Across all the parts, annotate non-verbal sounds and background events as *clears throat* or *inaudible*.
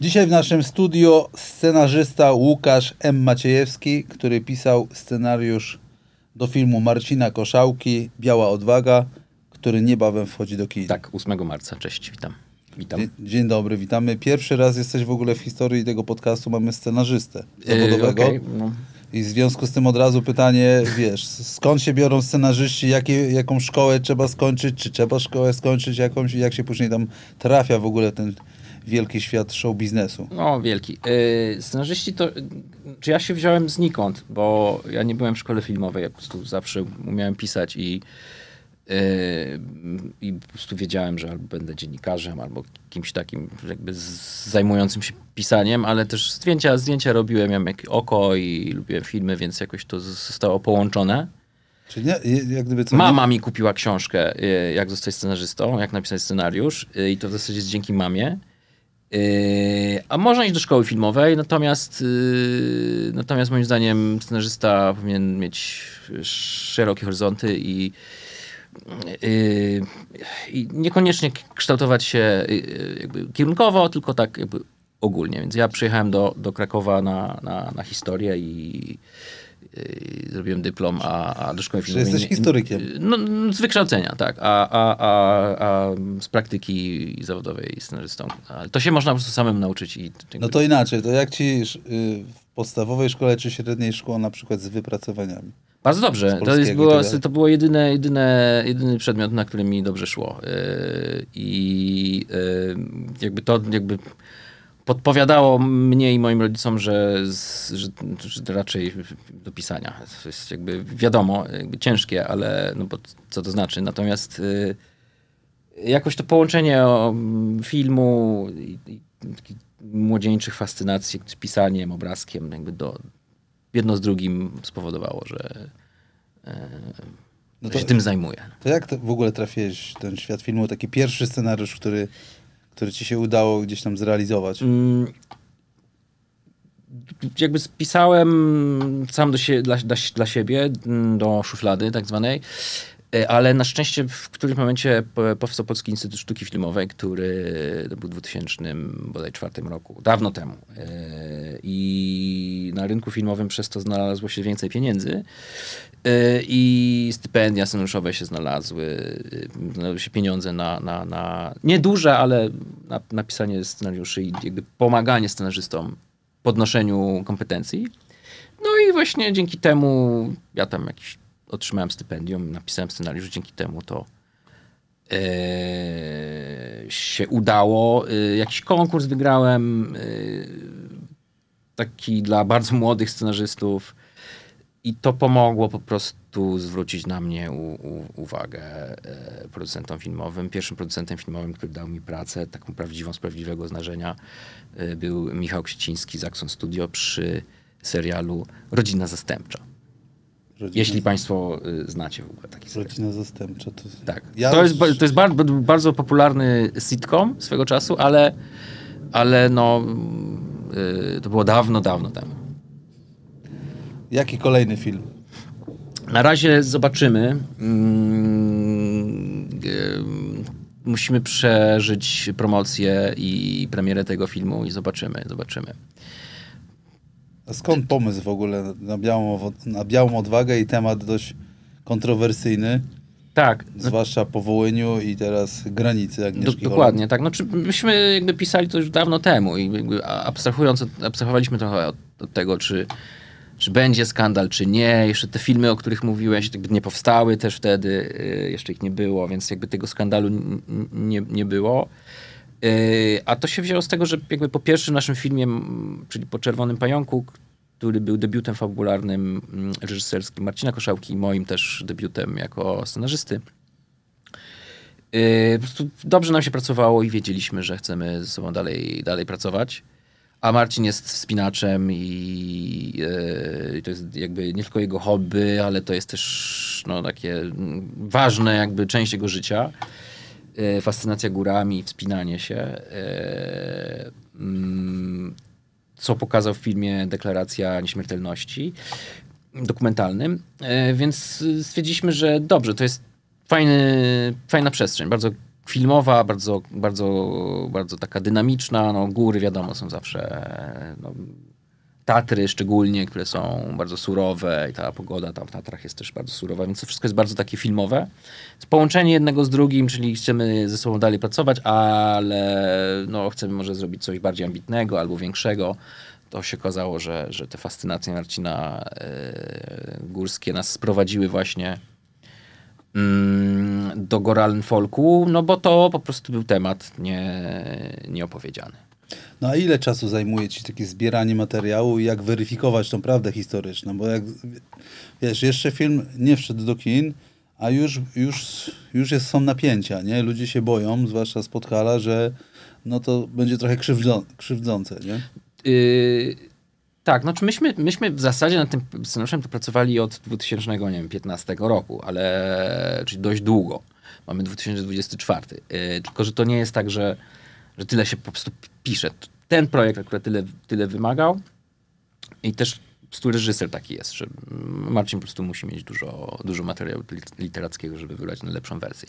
Dzisiaj w naszym studio scenarzysta Łukasz M. Maciejewski, który pisał scenariusz do filmu Marcina Koszałki Biała Odwaga, który niebawem wchodzi do kina. Tak, 8 marca. Cześć, witam. Witam. Dzień dobry, witamy. Pierwszy raz jesteś w ogóle w historii tego podcastu, mamy scenarzystę zawodowego. Yy, okay, no. I w związku z tym od razu pytanie, wiesz, skąd się biorą scenarzyści, jakie, jaką szkołę trzeba skończyć, czy trzeba szkołę skończyć jakąś i jak się później tam trafia w ogóle ten wielki świat show biznesu? No, wielki. Yy, scenarzyści to, czy ja się wziąłem znikąd, bo ja nie byłem w szkole filmowej, ja po prostu zawsze umiałem pisać i Yy, I po prostu wiedziałem, że albo będę dziennikarzem, albo kimś takim jakby zajmującym się pisaniem, ale też zdjęcia, zdjęcia robiłem, miałem oko i lubiłem filmy, więc jakoś to zostało połączone. Czyli nie, jak gdyby co, Mama mi kupiła książkę, yy, jak zostać scenarzystą, jak napisać scenariusz yy, i to w zasadzie jest dzięki mamie. A można iść do szkoły filmowej, natomiast, natomiast moim zdaniem scenarzysta powinien mieć szerokie horyzonty i Yy, i niekoniecznie kształtować się yy, kierunkowo, tylko tak ogólnie. Więc ja przyjechałem do, do Krakowa na, na, na historię i yy, zrobiłem dyplom, a, a do szkoły filmowej... jesteś historykiem. No, z wykształcenia, tak, a, a, a, a z praktyki zawodowej scenarzystą. Ale to się można po prostu samemu nauczyć. I, no to inaczej, to jak ci w podstawowej szkole czy średniej szkole na przykład z wypracowaniami? Bardzo dobrze. To, jest, było, to było jedyne, jedyne, jedyny przedmiot, na którym mi dobrze szło. E, I e, jakby to jakby podpowiadało mnie i moim rodzicom, że, że, że raczej do pisania. To jest jakby wiadomo, jakby ciężkie, ale no bo co to znaczy. Natomiast e, jakoś to połączenie filmu i, i młodzieńczych fascynacji z pisaniem, obrazkiem jakby do, jedno z drugim spowodowało, że, e, no to, że się tym zajmuję. To jak to w ogóle trafiłeś w ten świat filmu? Taki pierwszy scenariusz, który, który ci się udało gdzieś tam zrealizować? Mm jakby spisałem sam do dla, dla, dla, siebie, mm, do szuflady tak zwanej. E, ale na szczęście w którymś momencie powstał Polski Instytut Sztuki Filmowej, który to był w 2004 czwartym roku, dawno temu. E, I na rynku filmowym przez to znalazło się więcej pieniędzy. E, I stypendia scenariuszowe się znalazły, znalazły się pieniądze na, na, na nieduże, ale na napisanie scenariuszy i jakby pomaganie scenarzystom podnoszeniu kompetencji. No i właśnie dzięki temu ja tam jakiś otrzymałem stypendium, napisałem scenariusz, dzięki temu to e, się udało. E, jakiś konkurs wygrałem, e, taki dla bardzo młodych scenarzystów. I to pomogło po prostu zwrócić na mnie u, u, uwagę producentom filmowym. Pierwszym producentem filmowym, który dał mi pracę, taką prawdziwą, z prawdziwego znaczenia, był Michał Ksieciński z Axon Studio przy serialu Rodzina Zastępcza. Rodzina. Jeśli Państwo y, znacie w ogóle taki serial. Rodzina zastępcza. To... Tak. Ja to, jest, to jest bardzo, bardzo popularny sitcom swego czasu, ale, ale no, yy, to było dawno, dawno temu. Jaki kolejny film? Na razie zobaczymy. Yy, yy, musimy przeżyć promocję i premierę tego filmu i zobaczymy, zobaczymy. A skąd pomysł w ogóle na białą, na białą odwagę i temat dość kontrowersyjny? Tak. Zwłaszcza po Wołyniu i teraz granicy Agnieszki Do, Dokładnie, tak. No, czy myśmy jakby pisali to już dawno temu i jakby abstrahując, abstrahowaliśmy trochę od, od tego, czy, czy będzie skandal, czy nie. Jeszcze te filmy, o których mówiłeś, nie powstały też wtedy, y, jeszcze ich nie było, więc jakby tego skandalu nie, nie było. Yy, a to się wzięło z tego, że jakby po pierwszym naszym filmie, czyli po Czerwonym Pająku, który był debiutem fabularnym mm, reżyserskim Marcina Koszałki i moim też debiutem jako scenarzysty. Yy, po prostu dobrze nam się pracowało i wiedzieliśmy, że chcemy ze sobą dalej, dalej pracować. A Marcin jest wspinaczem i yy, to jest jakby nie tylko jego hobby, ale to jest też no, takie mm, ważne jakby część jego życia. E, fascynacja górami, wspinanie się. E, mm, co pokazał w filmie Deklaracja Nieśmiertelności dokumentalnym. E, więc stwierdziliśmy, że dobrze, to jest fajny, fajna przestrzeń, bardzo filmowa, bardzo, bardzo, bardzo taka dynamiczna. No, góry, wiadomo, są zawsze no, Tatry szczególnie, które są bardzo surowe i ta pogoda tam w Tatrach jest też bardzo surowa, więc to wszystko jest bardzo takie filmowe. Połączenie jednego z drugim, czyli chcemy ze sobą dalej pracować, ale no, chcemy może zrobić coś bardziej ambitnego albo większego. To się okazało, że, że te fascynacje Marcina yy, Górskie nas sprowadziły właśnie mm, do Goralen Folku, no bo to po prostu był temat nie, nieopowiedziany. No a ile czasu zajmuje ci takie zbieranie materiału i jak weryfikować tą prawdę historyczną? Bo jak, wiesz, jeszcze film nie wszedł do kin, a już, już, już jest, są napięcia, nie? Ludzie się boją, zwłaszcza z Podhala, że no to będzie trochę krzywdzą, krzywdzące, nie? Yy, tak, znaczy myśmy, myśmy w zasadzie nad tym scenariuszem to pracowali od 2015 roku, ale czyli dość długo. Mamy 2024. Yy, tylko, że to nie jest tak, że że tyle się po prostu pisze. Ten projekt akurat tyle, tyle wymagał i też stół reżyser taki jest, że Marcin po prostu musi mieć dużo, dużo materiału literackiego, żeby wybrać najlepszą wersję.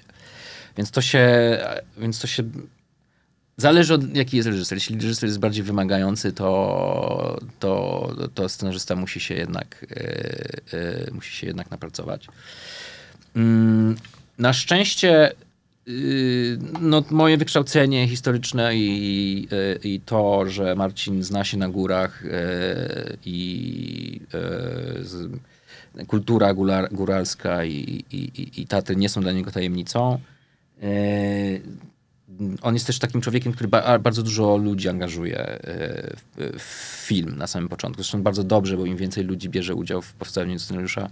Więc to się, więc to się Zależy od jaki jest reżyser. Jeśli reżyser jest bardziej wymagający, to, to, to scenarzysta musi się jednak, yy, yy, musi się jednak napracować. Yy, na szczęście no, moje wykształcenie historyczne i, i to, że Marcin zna się na górach e, i e, kultura góralska i, i, i Tatry nie są dla niego tajemnicą. E, on jest też takim człowiekiem, który bardzo dużo ludzi angażuje w film na samym początku. Zresztą bardzo dobrze, bo im więcej ludzi bierze udział w powstawaniu scenariusza,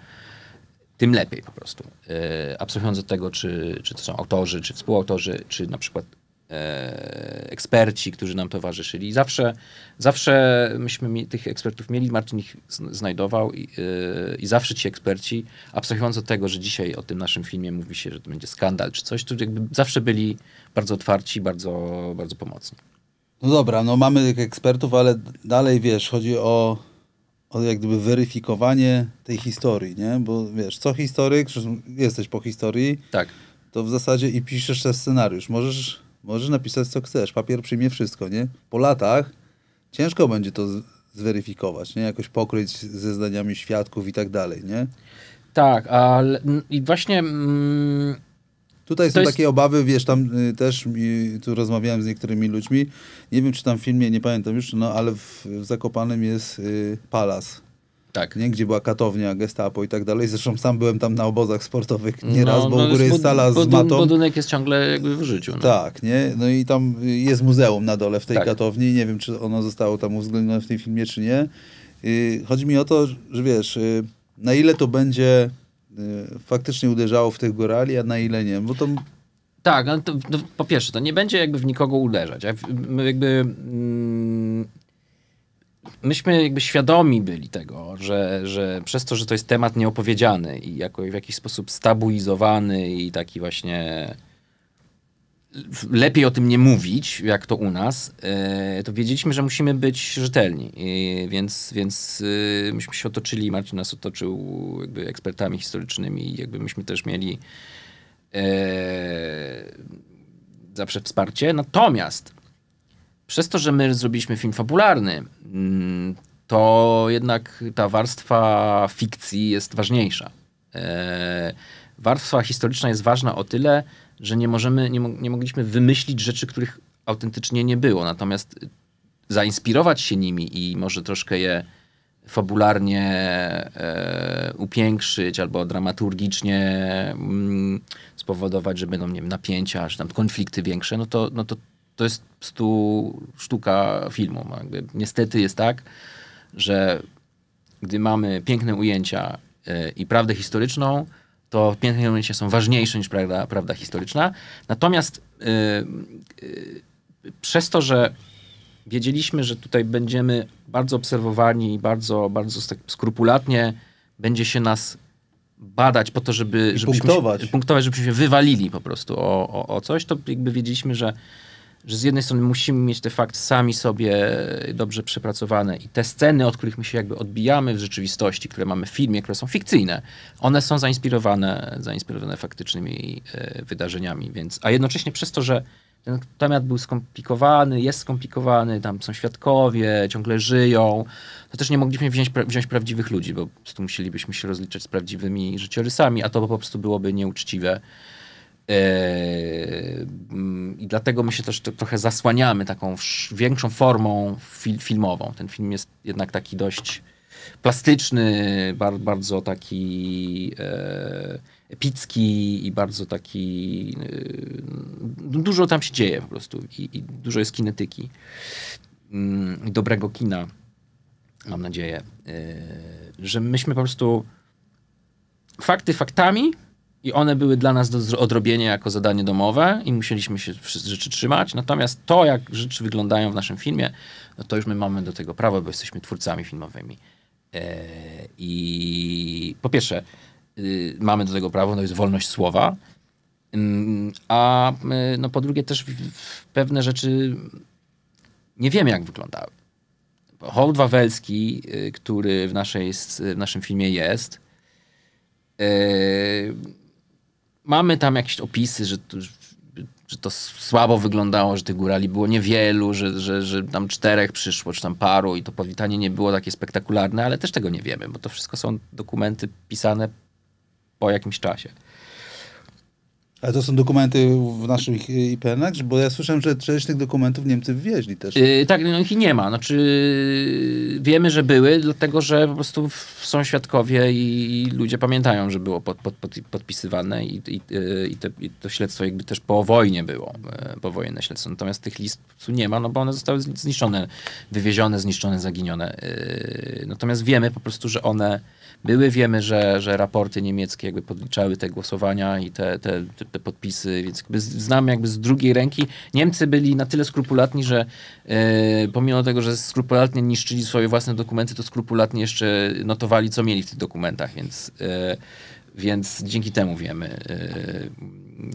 tym lepiej po prostu. E, abstrahując od tego, czy, czy to są autorzy, czy współautorzy, czy na przykład e, eksperci, którzy nam towarzyszyli. Zawsze, zawsze myśmy mi, tych ekspertów mieli, Marcin ich znajdował i, e, i, zawsze ci eksperci, abstrahując od tego, że dzisiaj o tym naszym filmie mówi się, że to będzie skandal czy coś, to jakby zawsze byli bardzo otwarci, bardzo, bardzo pomocni. No dobra, no mamy tych ekspertów, ale dalej wiesz, chodzi o o jak gdyby weryfikowanie tej historii, nie? Bo wiesz, co historyk, jesteś po historii, tak. to w zasadzie i piszesz ten scenariusz. Możesz, możesz napisać co chcesz, papier przyjmie wszystko, nie? Po latach ciężko będzie to zweryfikować, nie? Jakoś pokryć ze zdaniami świadków i tak dalej, nie? Tak, ale i właśnie... Mm Tutaj są jest... takie obawy, wiesz, tam y, też y, tu rozmawiałem z niektórymi ludźmi. Nie wiem, czy tam w filmie, nie pamiętam już, no ale w, w Zakopanem jest y, palas. Tak. Nie, gdzie była katownia, gestapo i tak dalej. Zresztą sam byłem tam na obozach sportowych nieraz, no, bo no, u góry jest sala z matą. Budynek jest ciągle jakby w życiu. No. Tak, nie? No i tam y, jest muzeum na dole w tej tak. katowni. Nie wiem, czy ono zostało tam uwzględnione w tym filmie, czy nie. Y, chodzi mi o to, że wiesz, y, na ile to będzie Y, faktycznie uderzało w tych gorali, a na ile nie? Bo to... Tak, no to, to, no, po pierwsze, to nie będzie jakby w nikogo uderzać. Jakby... Mm, myśmy jakby świadomi byli tego, że, że przez to, że to jest temat nieopowiedziany i jako, w jakiś sposób stabilizowany i taki właśnie lepiej o tym nie mówić, jak to u nas, e, to wiedzieliśmy, że musimy być rzetelni. więc, więc e, myśmy się otoczyli, Marcin nas otoczył jakby ekspertami historycznymi i jakby myśmy też mieli e, zawsze wsparcie. Natomiast przez to, że my zrobiliśmy film fabularny, mm, to jednak ta warstwa fikcji jest ważniejsza. warstwa historyczna jest ważna o tyle, że nie możemy, nie, nie mogliśmy wymyślić rzeczy, których autentycznie nie było. Natomiast y, zainspirować się nimi i może troszkę je fabularnie e, upiększyć albo dramaturgicznie mm, spowodować, że będą no, nie wiem, napięcia, że tam konflikty większe, no to, no to, to jest stu sztuka filmu. No, jakby niestety jest tak, że gdy mamy piękne ujęcia e, i prawdę historyczną, to piękne momencie są ważniejsze niż prawda, prawda historyczna. Natomiast yy, yy, przez to, że wiedzieliśmy, że tutaj będziemy bardzo obserwowani i bardzo, bardzo tak skrupulatnie będzie się nas badać po to, żeby, żebyśmy punktować. Się, punktować, żebyśmy się wywalili po prostu o, o, o coś, to jakby wiedzieliśmy, że że z jednej strony musimy mieć te fakty sami sobie dobrze przepracowane i te sceny, od których my się jakby odbijamy w rzeczywistości, które mamy w filmie, które są fikcyjne, one są zainspirowane, zainspirowane faktycznymi e, wydarzeniami, więc, a jednocześnie przez to, że ten temat był skomplikowany, jest skomplikowany, tam są świadkowie, ciągle żyją, to też nie mogliśmy wziąć, wziąć prawdziwych ludzi, bo po prostu musielibyśmy się rozliczać z prawdziwymi życiorysami, a to po prostu byłoby nieuczciwe e, dlatego my się też trochę zasłaniamy taką większą formą fil filmową. Ten film jest jednak taki dość plastyczny, bar bardzo taki e, epicki i bardzo taki... E, dużo tam się dzieje po prostu i, i dużo jest kinetyki. Mm, dobrego kina, mam nadzieję. E, że myśmy po prostu fakty faktami, i one były dla nas do odrobienia jako zadanie domowe i musieliśmy się rzeczy trzymać. Natomiast to, jak rzeczy wyglądają w naszym filmie, no to już my mamy do tego prawo, bo jesteśmy twórcami filmowymi. Yy, I po pierwsze, yy, mamy do tego prawo, to no jest wolność słowa. Yy, a y, no, po drugie, też w, w pewne rzeczy nie wiemy, jak wyglądały. Hołd Wawelski, y, który w, naszej, w naszym filmie jest, Yy, mamy tam jakieś opisy, że to, że to słabo wyglądało, że tych górali było niewielu, że, że, że tam czterech przyszło, czy tam paru i to powitanie nie było takie spektakularne, ale też tego nie wiemy, bo to wszystko są dokumenty pisane po jakimś czasie. Ale to są dokumenty w naszych ipn Bo ja słyszałem, że część tych dokumentów Niemcy wywieźli też. Yy, tak, no ich nie ma. Znaczy, wiemy, że były, dlatego że po prostu są świadkowie i, i ludzie pamiętają, że było pod, pod, pod, podpisywane i, i, y, i, te, i, to śledztwo jakby też po wojnie było, y, po wojenne śledztwo. Natomiast tych list nie ma, no bo one zostały zniszczone, wywiezione, zniszczone, zaginione. Yy, natomiast wiemy po prostu, że one były. Wiemy, że, że raporty niemieckie jakby podliczały te głosowania i te, te, te te podpisy, więc jakby znam jakby z drugiej ręki. Niemcy byli na tyle skrupulatni, że e, pomimo tego, że skrupulatnie niszczyli swoje własne dokumenty, to skrupulatnie jeszcze notowali, co mieli w tych dokumentach, więc, e, więc dzięki temu wiemy, e,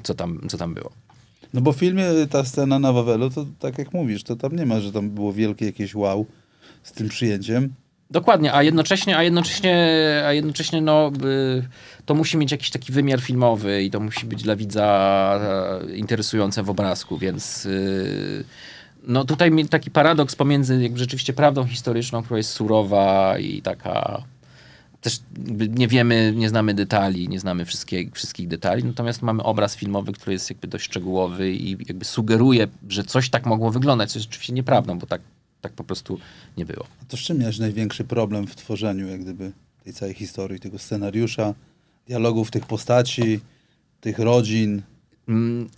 co, tam, co tam było. No bo w filmie ta scena na Wawelu, to tak jak mówisz, to tam nie ma, że tam było wielkie jakieś wow z tym przyjęciem Dokładnie, a jednocześnie, a jednocześnie, a jednocześnie no, y, to musi mieć jakiś taki wymiar filmowy i to musi być dla widza e, interesujące w obrazku, więc y, no tutaj taki paradoks pomiędzy jakby rzeczywiście prawdą historyczną, która jest surowa i taka też nie wiemy, nie znamy detali, nie znamy wszystkie, wszystkich detali, natomiast mamy obraz filmowy, który jest jakby dość szczegółowy i jakby sugeruje, że coś tak mogło wyglądać, co jest oczywiście nieprawdą, bo tak tak po prostu nie było. A to z czym miałeś największy problem w tworzeniu jak gdyby tej całej historii, tego scenariusza, dialogów tych postaci, tych rodzin, mm.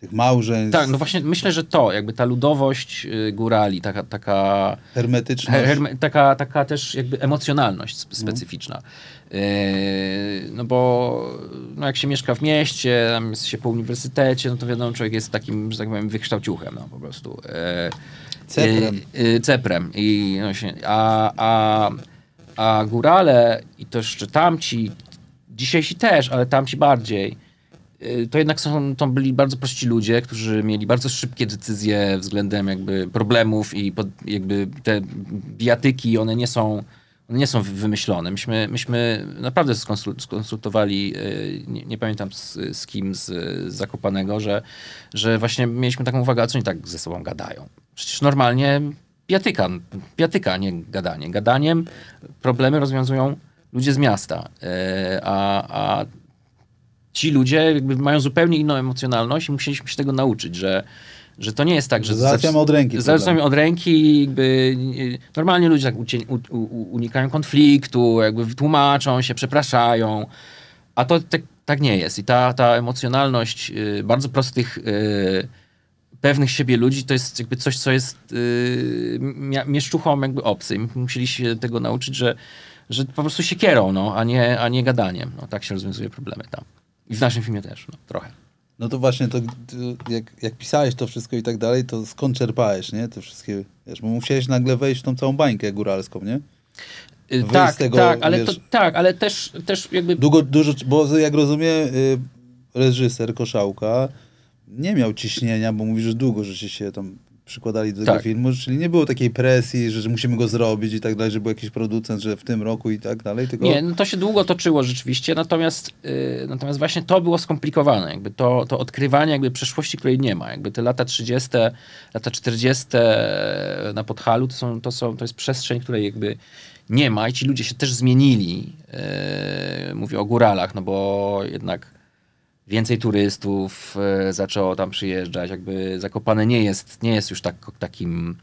tych małżeństw? Tak, no właśnie myślę, że to, jakby ta ludowość y, górali, taka... taka Hermetyczność. Herme, taka, taka też jakby emocjonalność mhm. specyficzna. Mm. Yy, no bo no jak się mieszka w mieście, tam jest się po uniwersytecie, no to wiadomo, człowiek jest takim, że tak powiem, wykształciuchem no, po prostu. Yy Ceprem. ceprem. I, no a, a, a górale i też czy tamci, dzisiejsi też, ale tamci bardziej, y, to jednak są, to byli bardzo prości ludzie, którzy mieli bardzo szybkie decyzje względem jakby problemów i pod, jakby te biatyki, one nie są one nie są wymyślone. Myśmy, myśmy naprawdę skonsultowali, y, nie, nie pamiętam z, z, kim z Zakopanego, że, że właśnie mieliśmy taką uwagę, a co oni tak ze sobą gadają? Przecież normalnie piatyka, piatyka, nie gadanie. Gadaniem problemy rozwiązują ludzie z miasta, e, a, a ci ludzie jakby mają zupełnie inną emocjonalność i musieliśmy się tego nauczyć, że, że to nie jest tak, że... Załatwiamy od ręki. Załatwiamy od ręki jakby... E, normalnie ludzie tak u, u, unikają konfliktu, jakby tłumaczą się, przepraszają, a to tak, tak nie jest. I ta, ta emocjonalność e, bardzo prostych pewnych siebie ludzi, to jest jakby coś, co jest yy, jakby obcym. Musieli się tego nauczyć, że, że po prostu się kierą, no, a, nie, a nie gadaniem. No, tak się rozwiązuje problemy tam. I w naszym filmie też, no, trochę. No to właśnie, to, jak, jak pisałeś to wszystko i tak dalej, to skąd czerpałeś, nie? Te wszystkie, wiesz, bo musiałeś nagle wejść w tą całą bańkę góralską, nie? Yy, Wyjść tak, tego, tak, ale wiesz, to, tak, ale też, też jakby... Długo, dużo, bo jak rozumiem, yy, reżyser Koszałka, nie miał ciśnienia, bo mówisz że długo, że się, się tam przykładali do tego tak. filmu, czyli nie było takiej presji, że, że, musimy go zrobić i tak dalej, że był jakiś producent, że w tym roku i tak dalej. Tylko... Nie, no to się długo toczyło rzeczywiście, natomiast, yy, natomiast właśnie to było skomplikowane, jakby to, to odkrywanie jakby przeszłości, której nie ma. Jakby te lata 30., lata 40. na Podhalu to, są, to, są, to jest przestrzeń, której jakby nie ma i ci ludzie się też zmienili. Yy, mówię o góralach, no bo jednak więcej turystów e, zaczęło tam przyjeżdżać, jakby Zakopane nie jest, nie jest już tak, takim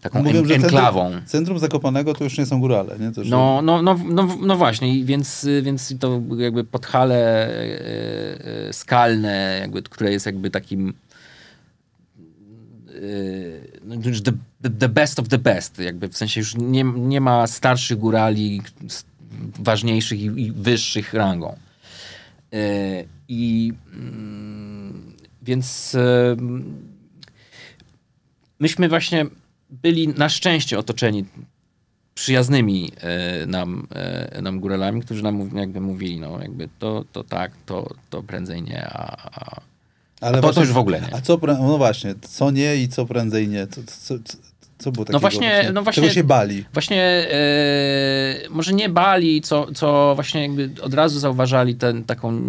taką Mówią, en enklawą. Centrum, centrum, Zakopanego to już nie są górale, nie? no, no, no, no, no właśnie, więc, więc to jakby podhale e, e, skalne, jakby, które jest jakby takim no, The, the best of the best, jakby w sensie już nie, nie ma starszych górali ważniejszych i, i wyższych rangą. I mm, więc y, myśmy właśnie byli na szczęście otoczeni przyjaznymi y, nam, y, nam góralami, którzy nam jakby mówili, no jakby to, to tak, to, to prędzej nie, a, a, a to, właśnie, to już w ogóle nie. A co, no właśnie, co nie i co prędzej nie, co było no takiego? No właśnie, właśnie, no właśnie, czego się bali? Właśnie, yy, może nie bali, co, co właśnie jakby od razu zauważali ten, taką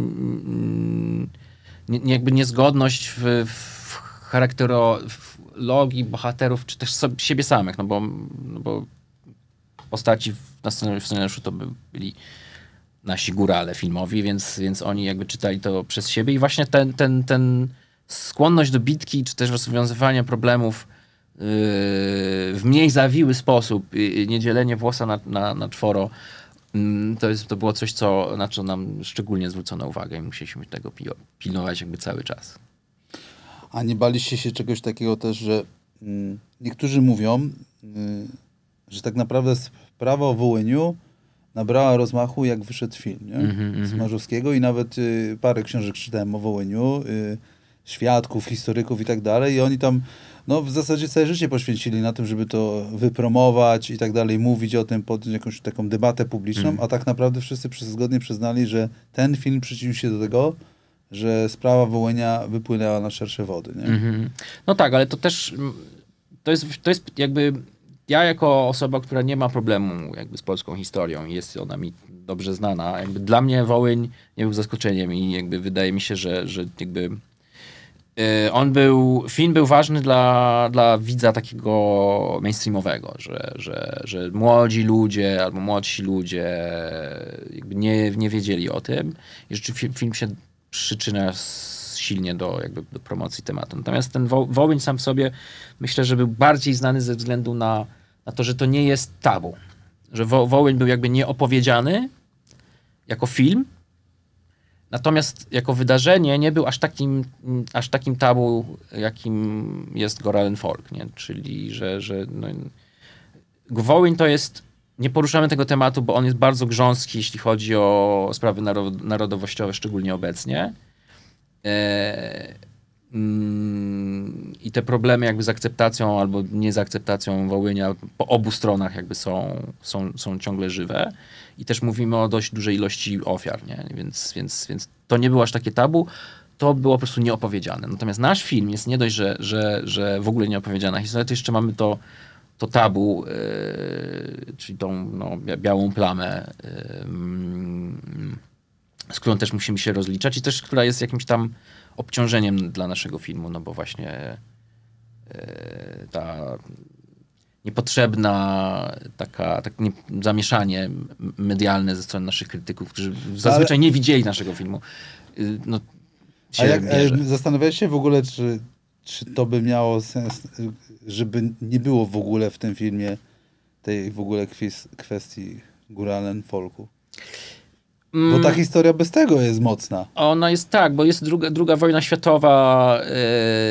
yy, jakby niezgodność w, w charakterologii bohaterów, czy też sobie, siebie samych, no bo, no bo postaci w, na scenariuszu, to by byli nasi górale filmowi, więc, więc oni jakby czytali to przez siebie i właśnie ten, ten, ten skłonność do bitki, czy też rozwiązywania problemów w mniej zawiły sposób, y, y, niedzielenie włosa na, na, na czworo, mm, to, jest, to było coś, co, na co nam szczególnie zwrócono uwagę i musieliśmy tego pilnować jakby cały czas. A nie baliście się czegoś takiego też, że mm, niektórzy mówią, y, że tak naprawdę sprawa o Wołyniu nabrała rozmachu, jak wyszedł film nie? Mm -hmm, i nawet parę książek czytałem o Wołyniu świadków, historyków i tak dalej i oni tam no, w zasadzie całe życie poświęcili na tym, żeby to wypromować i tak dalej, mówić o tym, podjąć jakąś taką debatę publiczną, mm. a tak naprawdę wszyscy zgodnie przyznali, że ten film przyczynił się do tego, że sprawa wołenia wypłynęła na szersze wody. Nie? Mm-hmm. No tak, ale to też to jest, to jest jakby ja jako osoba, która nie ma problemu jakby z polską historią jest ona mi dobrze znana, jakby dla mnie Wołyń nie był zaskoczeniem i jakby wydaje mi się, że, że jakby Y, on był, film był ważny dla, dla widza takiego mainstreamowego, że, że, że młodzi ludzie albo młodsi ludzie nie, nie wiedzieli o tym i rzeczywiście film się przyczynia silnie do, jakby, do promocji tematu. Natomiast ten wo, Wołyń sam w sobie myślę, że był bardziej znany ze względu na, na to, że to nie jest tabu. Że Wołyń był jakby nieopowiedziany jako film, Natomiast jako wydarzenie nie był aż takim, aż takim tabu, jakim jest Goralen Folk, nie? czyli że, że no, Gwołyń to jest, nie poruszamy tego tematu, bo on jest bardzo grząski, jeśli chodzi o sprawy narodowościowe, szczególnie obecnie. E mm, i te problemy jakby z akceptacją albo nie z akceptacją Wołynia po obu stronach jakby są, są, są ciągle żywe i też mówimy o dość dużej ilości ofiar, nie? Więc, więc, więc to nie było aż takie tabu to było po prostu nieopowiedziane. Natomiast nasz film jest nie dość, że, że, że w ogóle nieopowiedziana historia, to jeszcze mamy to, to tabu, yy, czyli tą no, białą plamę, yy, z którą też musimy się rozliczać i też, która jest jakimś tam obciążeniem dla naszego filmu, no bo właśnie yy, ta niepotrzebna taka, tak nie, zamieszanie medialne ze strony naszych krytyków, którzy zazwyczaj Ale... nie widzieli naszego filmu. Y, no, się jak, zastanawiałeś się w ogóle, czy, czy to by miało sens, żeby nie było w ogóle w tym filmie tej w ogóle kwestii góralen folku? Bo ta mm. historia bez tego jest mocna. Ona jest tak, bo jest druga, druga wojna światowa,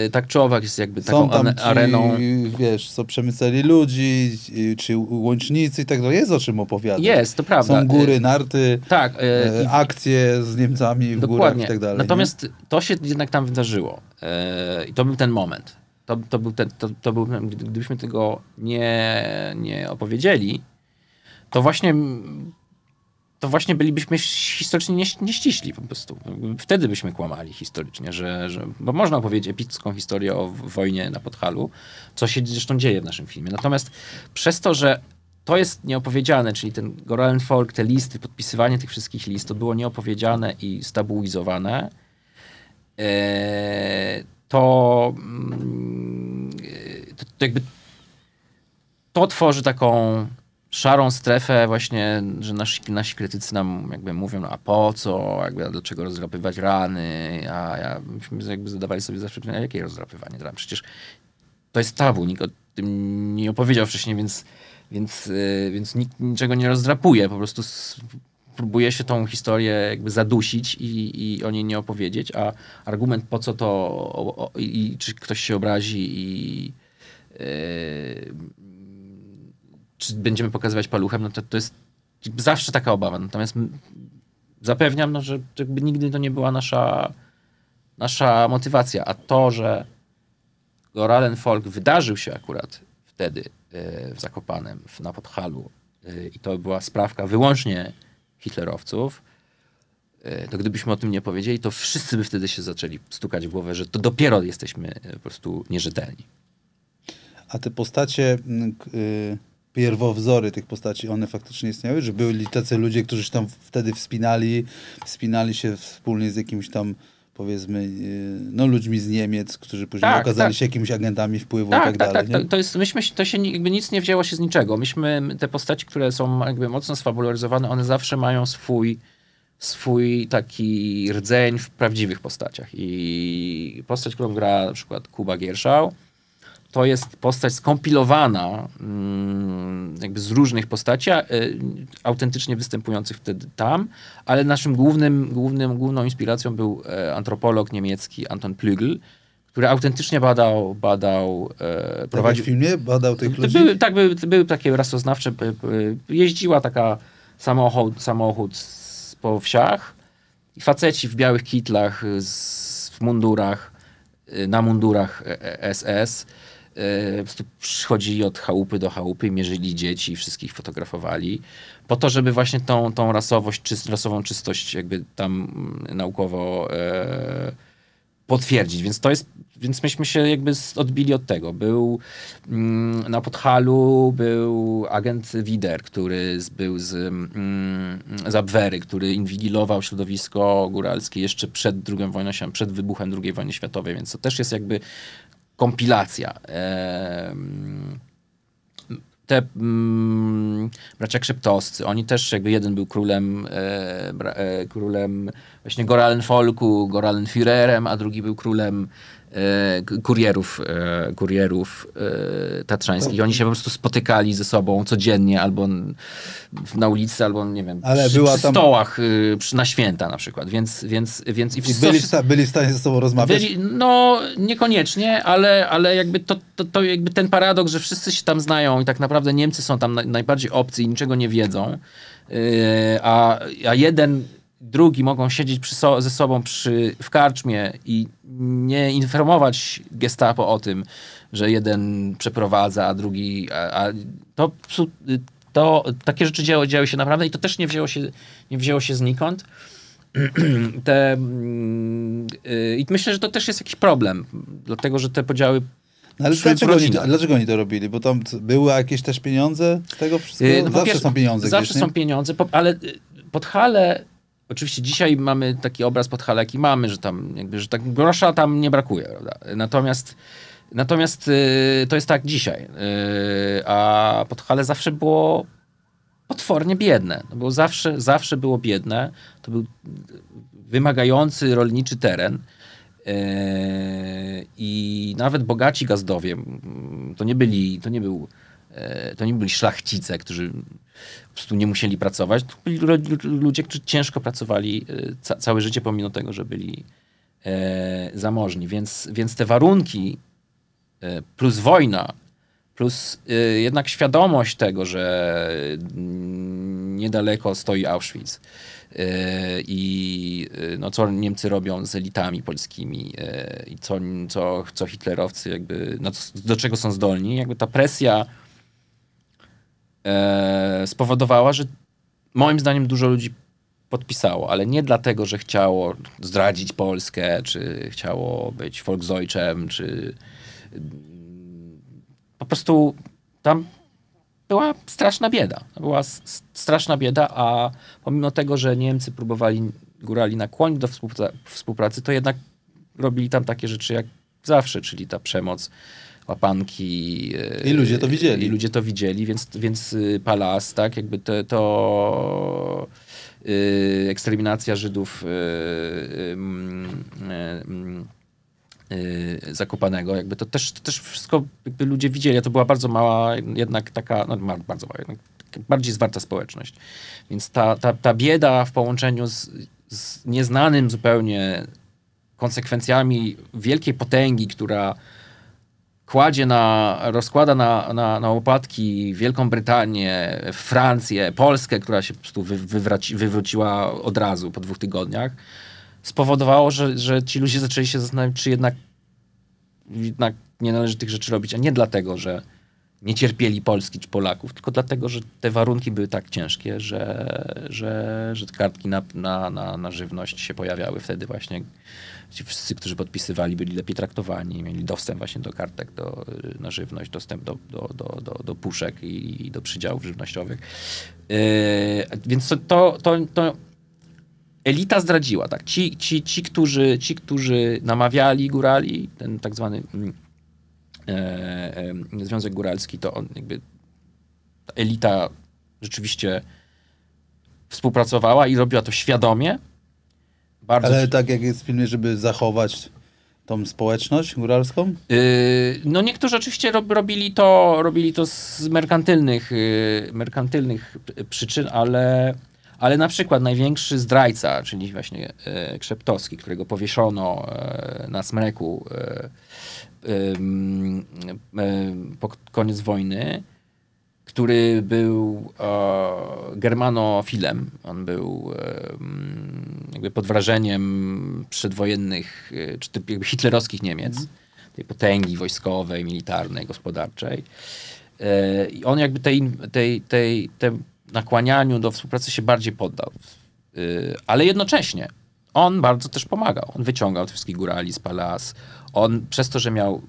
yy, tak czy owak jest jakby Są taką ci, areną. Wiesz, co przemycali ludzi, czy łącznicy i tak dalej. Jest o czym opowiadać. Jest, to prawda. Są góry, e, narty, yy, tak, yy, akcje z Niemcami w dokładnie. górach i tak dalej. Natomiast nie? to się jednak tam wydarzyło. I to był ten moment. To, to był ten, to, to był, gdybyśmy tego nie, nie opowiedzieli, to właśnie to właśnie bylibyśmy historycznie nie, nieściśli po prostu. Wtedy byśmy kłamali historycznie, że, że, bo można opowiedzieć epicką historię o wojnie na Podhalu, co się zresztą dzieje w naszym filmie. Natomiast przez to, że to jest nieopowiedziane, czyli ten Goralen Folk, te listy, podpisywanie tych wszystkich list, to było nieopowiedziane i stabilizowane, e, mm, e, to, to jakby to tworzy taką szarą strefę właśnie, że nasi, nasi krytycy nam jakby mówią, no, a po co, jakby, dlaczego rozdrapywać rany, a ja, myśmy jakby zadawali sobie zawsze pytanie, jakie rozdrapywanie ran? Przecież to jest tabu, nikt o tym nie opowiedział wcześniej, więc, więc, y, więc nikt niczego nie rozdrapuje, po prostu próbuje się tą historię jakby zadusić i, i o niej nie opowiedzieć, a argument po co to o, o, i czy ktoś się obrazi i yy, czy będziemy pokazywać paluchem, no to, to jest zawsze taka obawa. Natomiast zapewniam, no, że jakby nigdy to nie była nasza, nasza motywacja. A to, że Goralen Folk wydarzył się akurat wtedy e, w Zakopanem, na Podhalu e, i to była sprawka wyłącznie hitlerowców, e, to gdybyśmy o tym nie powiedzieli, to wszyscy by wtedy się zaczęli stukać w głowę, że to dopiero jesteśmy po prostu nierzetelni. A te postacie... Yy pierwowzory tych postaci, one faktycznie istniały, że byli tacy ludzie, którzy się tam wtedy wspinali, wspinali się wspólnie z jakimś tam powiedzmy, e, no ludźmi z Niemiec, którzy później tak, okazali tak. się jakimiś agentami wpływu tak, i tak, tak dalej. Tak, to, to, jest, myśmy, to się jakby nic nie wzięło się z niczego. Myśmy, te postaci, które są jakby mocno sfabularyzowane, one zawsze mają swój, swój taki rdzeń w prawdziwych postaciach. I postać, którą gra na przykład Kuba Gierszał, to jest postać skompilowana mm, jakby z różnych postaci, y, autentycznie występujących wtedy tam, ale naszym głównym, głównym, główną inspiracją był e, antropolog niemiecki Anton Plügel, który autentycznie badał, badał, e, prowadził... Tak w filmie badał tych ludzi? Były, tak, były, były takie rasoznawcze, jeździła taka samochód, samochód po wsiach i faceci w białych kitlach, z, w mundurach, y, na mundurach SS e, E, po prostu przychodzili od chałupy do chałupy, mierzyli dzieci, wszystkich fotografowali, po to, żeby właśnie tą, tą rasowość, czyst, rasową czystość jakby tam mm, naukowo e, potwierdzić. Więc to jest, więc myśmy się jakby odbili od tego. Był mm, na Podhalu był agent Wider, który z, był z, mm, z Abwery, który inwigilował środowisko góralskie jeszcze przed, drugą wojną, przed wybuchem II wojny światowej, więc to też jest jakby kompilacja. Te mm, bracia krzeptowscy, oni też jakby jeden był królem, e, e, królem właśnie Goralen Folku, Goralen Führerem, a drugi był królem E, kurierów, e, kurierów e, tatrzańskich. oni się po prostu spotykali ze sobą codziennie albo na ulicy, albo nie wiem, Ale przy, była przy tam... stołach y, na święta na przykład. Więc, więc, więc i wszyscy, byli, w sta- byli w stanie ze sobą rozmawiać? Byli, no niekoniecznie, ale, ale jakby to, to, to, jakby ten paradoks, że wszyscy się tam znają i tak naprawdę Niemcy są tam na, najbardziej obcy i niczego nie wiedzą, y, a, a jeden drugi mogą siedzieć przy so ze sobą przy, w karczmie i nie informować gestapo o tym, że jeden przeprowadza, a drugi... A, a to, to takie rzeczy działy, działy się naprawdę i to też nie wzięło się, nie wzięło się znikąd. *clears throat* te, yy, I myślę, że to też jest jakiś problem, dlatego że te podziały no ale dlaczego oni, to, dlaczego oni to robili? Bo tam były jakieś też pieniądze z tego y, no wszystkiego? No zawsze są pieniądze. Zawsze gdzieś, są pieniądze, ale y, hale Oczywiście dzisiaj mamy taki obraz podhaleki, mamy, że tam jakby, że tak grosza tam nie brakuje, prawda? Natomiast Natomiast y, to jest tak dzisiaj. Y, a hale zawsze było potwornie biedne. No bo zawsze, zawsze było biedne. To był wymagający rolniczy teren. Y, I nawet bogaci gazdowie to nie byli, to nie był E, to nie byli szlachcice, którzy po prostu nie musieli pracować. To byli ludzie, którzy ciężko pracowali e, ca całe życie, pomimo tego, że byli e, zamożni. Więc, więc te warunki e, plus wojna, plus e, jednak świadomość tego, że mm, niedaleko stoi Auschwitz e, i no, co Niemcy robią z elitami polskimi i co, co, co hitlerowcy jakby, no, do czego są zdolni. Jakby ta presja E, spowodowała, że moim zdaniem dużo ludzi podpisało, ale nie dlatego, że chciało zdradzić Polskę, czy chciało być Volksdeutschem, czy mm, po prostu tam była straszna bieda. Była straszna bieda, a pomimo tego, że Niemcy próbowali górali nakłonić do współpracy, to jednak robili tam takie rzeczy jak zawsze, czyli ta przemoc łapanki. E, I ludzie to widzieli. I ludzie to widzieli, więc, więc y, Palas, tak, jakby to, to y, eksterminacja Żydów y, mm, mm, Zakopanego, jakby to też, to też wszystko jakby ludzie widzieli, to była bardzo mała jednak taka, no bardzo mała, jednak bardziej zwarta społeczność. Więc ta, ta, ta bieda w połączeniu z, z nieznanym zupełnie konsekwencjami wielkiej potęgi, która kładzie na, rozkłada na, na, na łopatki Wielką Brytanię, Francję, Polskę, która się po prostu wywraci, wywróciła od razu po dwóch tygodniach, spowodowało, że, że ci ludzie zaczęli się zastanawiać, czy jednak, jednak nie należy tych rzeczy robić, a nie dlatego, że nie cierpieli Polski czy Polaków, tylko dlatego, że te warunki były tak ciężkie, że, że, że te kartki na, na, na, na żywność się pojawiały wtedy właśnie. Ci wszyscy, którzy podpisywali, byli lepiej traktowani, mieli dostęp właśnie do kartek do, na żywność, dostęp do, do, do, do, do puszek i, i do przydziałów żywnościowych. Yy, więc to, to, to elita zdradziła, tak? Ci, ci, ci, którzy, ci, którzy namawiali górali, ten tak zwany mm, E, e, Związek Góralski, to on jakby elita rzeczywiście współpracowała i robiła to świadomie. Bardzo Ale tak jak jest w filmie, żeby zachować tą społeczność góralską? Yy, no niektórzy oczywiście rob, robili, to, robili to z merkantylnych, yy, merkantylnych przyczyn, ale, ale na przykład największy zdrajca, czyli właśnie yy, Krzeptowski, którego powieszono na smreku po koniec wojny, który był e, germanofilem. On był jakby pod wrażeniem przedwojennych, e, czy jakby hitlerowskich Niemiec, mhm. tej potęgi wojskowej, militarnej, gospodarczej. E, I on jakby tej, tej, tej, tej nakłanianiu do współpracy się bardziej poddał. Ale jednocześnie on bardzo też pomagał. On wyciągał te wszystkie górali z Palas, on przez to, że miał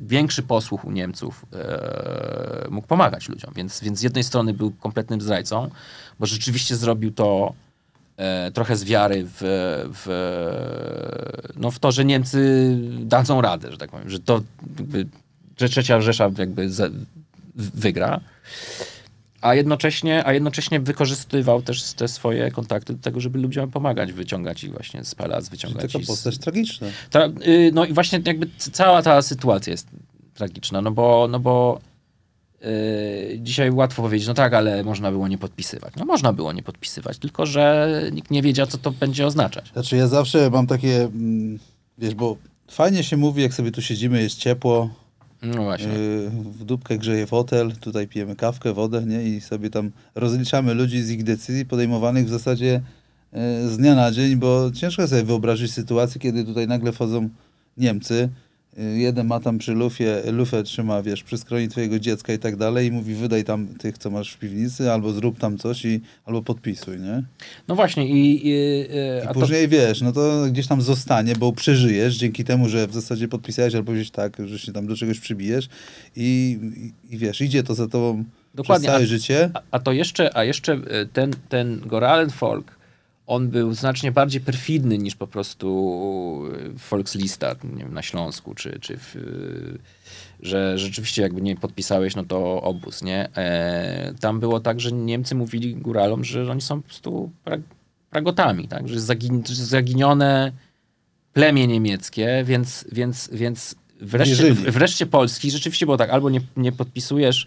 większy posłuch u Niemców e, mógł pomagać ludziom. Więc, więc z jednej strony był kompletnym zdrajcą, bo rzeczywiście zrobił to e, trochę z wiary w, w, no, w to, że Niemcy dadzą radę, że tak powiem, że to jakby, że trzecia Rzesza jakby wygra a jednocześnie, a jednocześnie wykorzystywał też te swoje kontakty do tego, żeby ludziom pomagać, wyciągać ich właśnie z palac, wyciągać ich... Taka postać z... tragiczna. Ta, y, no i właśnie jakby cała ta sytuacja jest tragiczna, no bo, no bo y, dzisiaj łatwo powiedzieć, no tak, ale można było nie podpisywać. No można było nie podpisywać, tylko że nikt nie wiedział, co to będzie oznaczać. Znaczy ja zawsze mam takie, mm, wiesz, bo fajnie się mówi, jak sobie tu siedzimy, jest ciepło, no właśnie. Y, w dupkę grzeje fotel, tutaj pijemy kawkę, wodę nie? i sobie tam rozliczamy ludzi z ich decyzji podejmowanych w zasadzie y, z dnia na dzień, bo ciężko sobie wyobrazić sytuację, kiedy tutaj nagle wchodzą Niemcy, Y, jeden ma tam przy lufie, lufę trzyma, wiesz, przy skroni twojego dziecka i tak dalej i mówi wydaj tam tych, co masz w piwnicy, albo zrób tam coś i, albo podpisuj, nie? No właśnie i... I, y, I później to... wiesz, no to gdzieś tam zostanie, bo przeżyjesz dzięki temu, że w zasadzie podpisałeś albo gdzieś tak, że się tam do czegoś przybijesz i, i, i wiesz, idzie to za tobą Dokładnie. przez całe a, życie. A, a, to jeszcze, a jeszcze y, ten, ten Goralen Folk on był znacznie bardziej perfidny niż po prostu e, Volkslista nie wiem, na Śląsku, czy, czy w, e, że rzeczywiście jakby nie podpisałeś, no to obóz, nie? E, tam było tak, że Niemcy mówili góralom, że oni są po prostu pra, pragotami, tak? Że zagin, zaginione plemię niemieckie, więc, więc, więc wreszcie, wreszcie Polski rzeczywiście było tak, albo nie, nie podpisujesz,